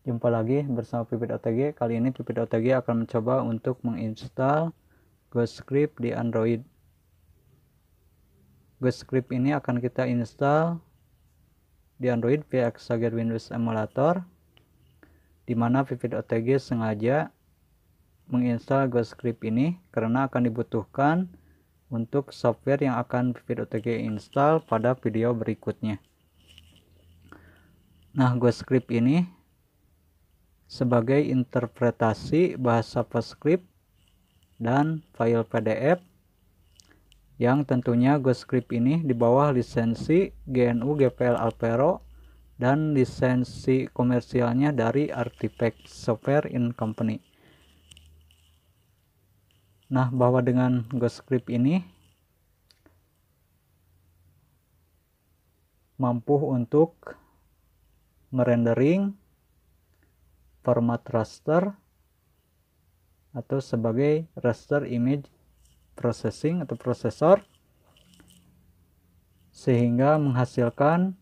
Jumpa lagi bersama Pipit OTG. Kali ini Pipit OTG akan mencoba untuk menginstal Script di Android. Script ini akan kita install di Android via Exager Windows Emulator di mana Pipit OTG sengaja menginstal Script ini karena akan dibutuhkan untuk software yang akan Pipit OTG install pada video berikutnya. Nah, Script ini sebagai interpretasi bahasa PostScript dan file PDF yang tentunya GoScript ini di bawah lisensi GNU GPL Alpero dan lisensi komersialnya dari Artifact Software in Company. Nah, bahwa dengan GoScript ini mampu untuk merendering format raster atau sebagai raster image processing atau prosesor sehingga menghasilkan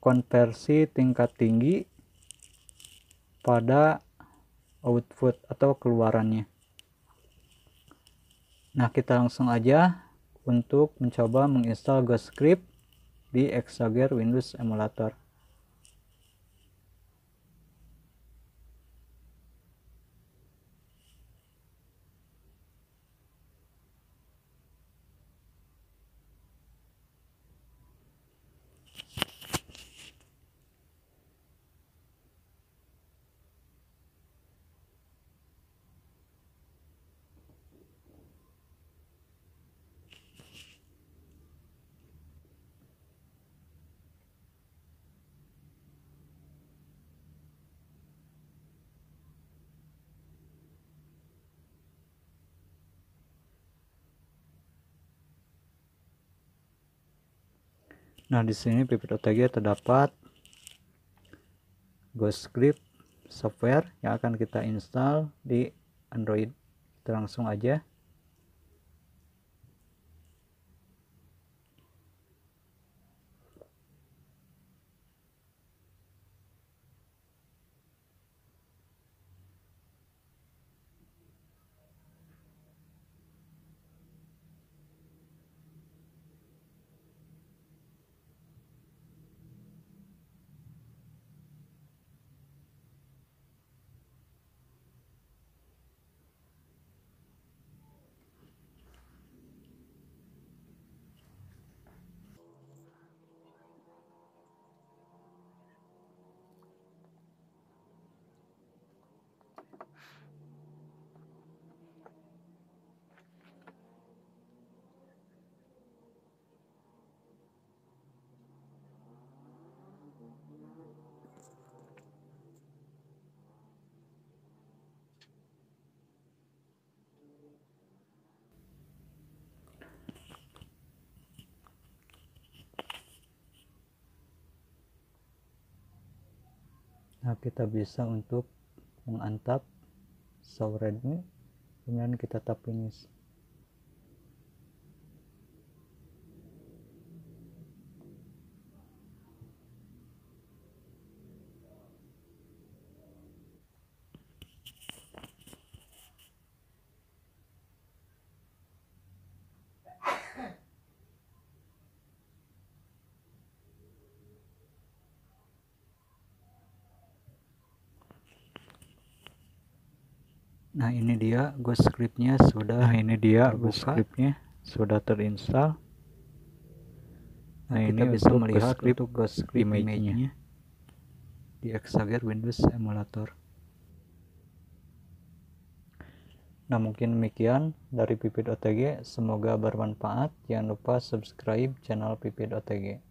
konversi tingkat tinggi pada output atau keluarannya. Nah, kita langsung aja untuk mencoba menginstal Ghost Script di Exager Windows Emulator. Nah, di sini pipit OTG terdapat Ghost Script software yang akan kita install di Android. Kita langsung aja nah kita bisa untuk mengantap saw ini kemudian kita tap finish nah ini dia gue scriptnya sudah nah, ini dia gue scriptnya sudah terinstall nah, nah kita ini bisa melihat script, untuk ghost script image-nya, di Exager Windows emulator Nah mungkin demikian dari Pipit OTG, semoga bermanfaat. Jangan lupa subscribe channel Pipit OTG.